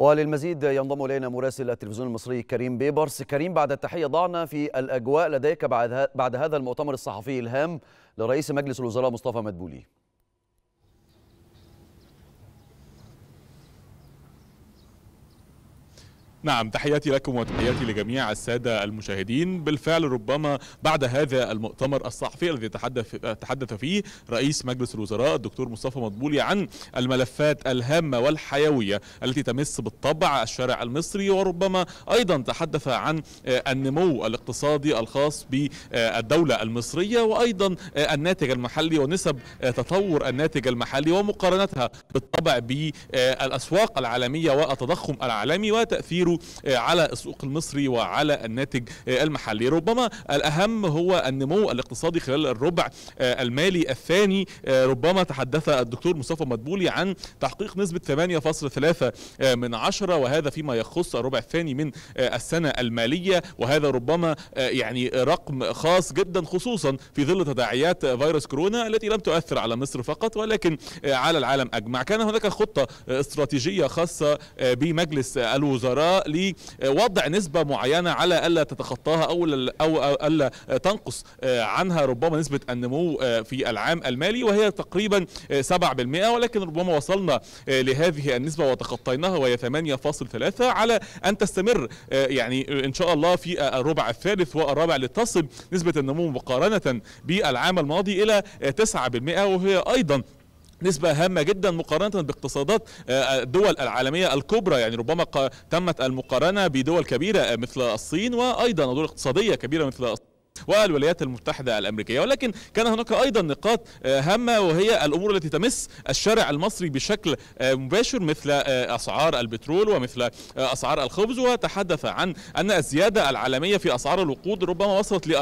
وللمزيد ينضم الينا مراسل التلفزيون المصري كريم بيبرس كريم بعد التحيه ضعنا في الاجواء لديك بعد بعد هذا المؤتمر الصحفي الهام لرئيس مجلس الوزراء مصطفى مدبولي نعم تحياتي لكم وتحياتي لجميع السادة المشاهدين بالفعل ربما بعد هذا المؤتمر الصحفي الذي تحدث فيه رئيس مجلس الوزراء الدكتور مصطفى مطبولي عن الملفات الهامة والحيوية التي تمس بالطبع الشارع المصري وربما أيضا تحدث عن النمو الاقتصادي الخاص بالدولة المصرية وأيضا الناتج المحلي ونسب تطور الناتج المحلي ومقارنتها بالطبع بالأسواق العالمية والتضخم العالمي وتأثير تأثيره آه، على السوق المصري وعلى الناتج آه، المحلي ربما الأهم هو النمو الاقتصادي خلال الربع آه، المالي الثاني ربما تحدث الدكتور مصطفى مدبولي عن تحقيق نسبة 8.3 من عشرة وهذا فيما يخص الربع الثاني من السنة المالية وهذا ربما يعني رقم خاص جدا خصوصا في ظل تداعيات فيروس كورونا التي لم تؤثر على مصر فقط ولكن على العالم أجمع كان هناك خطة استراتيجية خاصة بمجلس الوزراء لوضع نسبه معينه على الا تتخطاها او الا تنقص آه، عنها ربما نسبه النمو آه، في العام المالي وهي تقريبا 7% آه، ولكن ربما وصلنا لهذه النسبه وتخطيناها وهي 8.3 على ان تستمر يعني ان شاء الله في الربع الثالث والرابع لتصل نسبه النمو مقارنه بالعام الماضي الى 9% وهي ايضا نسبة هامة جدا مقارنة باقتصادات آه، الدول العالمية الكبرى يعني ربما تمت المقارنة بدول كبيرة آه، مثل الصين وأيضا دول اقتصادية كبيرة مثل الصين والولايات المتحدة الأمريكية ولكن كان هناك أيضا نقاط آه، هامة وهي الأمور التي تمس الشارع المصري بشكل آه، مباشر مثل آه، أسعار البترول ومثل أسعار الخبز وتحدث عن أن الزيادة العالمية في أسعار الوقود ربما وصلت ل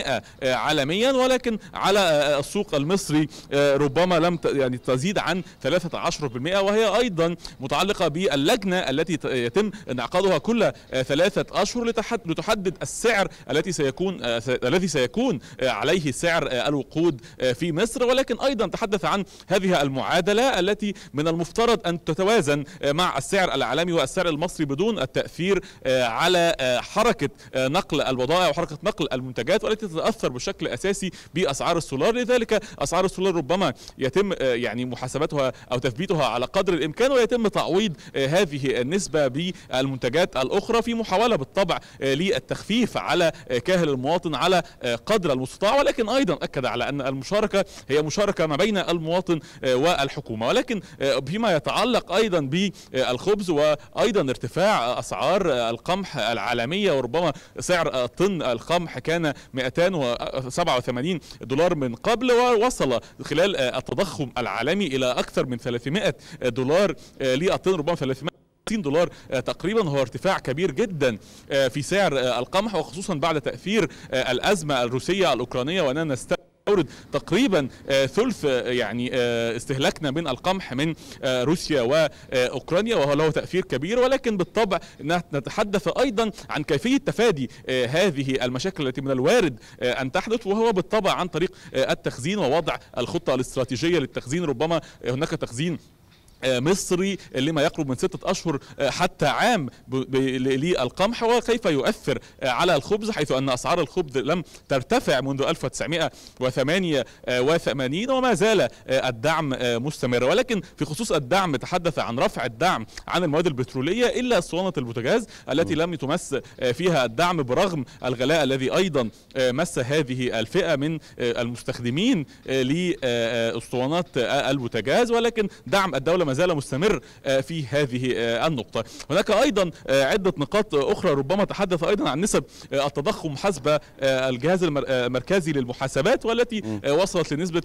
54% عالميا ولكن على السوق المصري ربما لم يعني تزيد عن 13% وهي أيضا متعلقة باللجنة التي يتم انعقادها كل ثلاثة أشهر لتحدد السعر التي التي سيكون الذي سيكون آه، آه، عليه سعر آه، الوقود في مصر ولكن ايضا تحدث عن هذه المعادله التي من المفترض ان تتوازن مع السعر العالمي والسعر المصري بدون التاثير على حركه نقل البضائع وحركه نقل المنتجات والتي تتاثر بشكل اساسي باسعار السولار لذلك اسعار السولار ربما يتم يعني محاسبتها او تثبيتها على قدر الامكان ويتم تعويض هذه النسبه بالمنتجات الاخرى في محاوله بالطبع للتخفيف على كاهل المواطن على آه، قدر المستطاع ولكن ايضا اكد على ان المشاركه هي مشاركه ما بين المواطن آه، والحكومه ولكن فيما آه، يتعلق ايضا بالخبز وايضا ارتفاع اسعار القمح العالميه وربما سعر طن القمح كان 287 دولار من قبل ووصل خلال التضخم العالمي الى اكثر من 300 دولار للطن ربما 300 60 دولار آه، تقريبا هو ارتفاع كبير جدا آه، في سعر آه، القمح وخصوصا بعد تأثير الأزمة الروسية الأوكرانية وأننا نست نستورد تقريبا ثلث يعني استهلاكنا من القمح من روسيا واوكرانيا وهو له تاثير كبير ولكن بالطبع نتحدث ايضا عن كيفيه تفادي هذه المشاكل التي من الوارد ان تحدث وهو بالطبع عن طريق التخزين ووضع الخطه الاستراتيجيه للتخزين ربما هناك تخزين آه، مصري لما يقرب من ستة أشهر آه، حتى عام للقمح وكيف يؤثر آه، على الخبز حيث أن أسعار الخبز لم ترتفع منذ 1988 وما زال الدعم مستمر ولكن في خصوص الدعم تحدث عن رفع الدعم عن المواد البترولية إلا صوانة البوتجاز التي لم تمس فيها الدعم برغم الغلاء الذي أيضا مس هذه الفئة من المستخدمين لأسطوانات البوتجاز ولكن دعم الدولة ما زال مستمر آه، في هذه آه، النقطة هناك أيضا آه، عدة نقاط أخرى ربما تحدث أيضا عن نسب التضخم حسب الجهاز المركزي للمحاسبات والتي وصلت لنسبة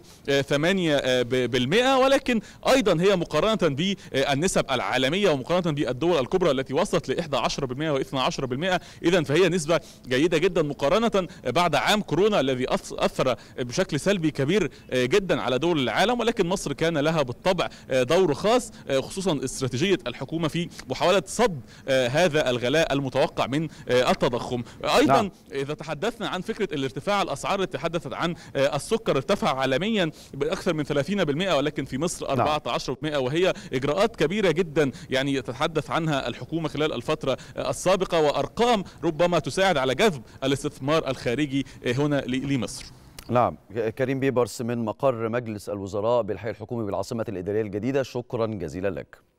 8% ولكن أيضا هي مقارنة بالنسب العالمية ومقارنة بالدول الكبرى التي وصلت ل 11% و 12% إذا فهي نسبة جيدة جدا مقارنة بعد عام كورونا الذي أثر بشكل سلبي كبير جدا على دول العالم ولكن مصر كان لها بالطبع دور خاص خلاص آه، خصوصا استراتيجيه الحكومه في محاوله صد آه، هذا الغلاء المتوقع من آه، التضخم ايضا نعم. اذا تحدثنا عن فكره الارتفاع الاسعار التي تحدثت عن السكر ارتفع عالميا باكثر من 30% ولكن في مصر 14% نعم. وهي اجراءات كبيره جدا يعني تتحدث عنها الحكومه خلال الفتره السابقه وارقام ربما تساعد على جذب الاستثمار الخارجي هنا لمصر نعم كريم بيبرس من مقر مجلس الوزراء بالحي الحكومي بالعاصمة الإدارية الجديدة شكرا جزيلا لك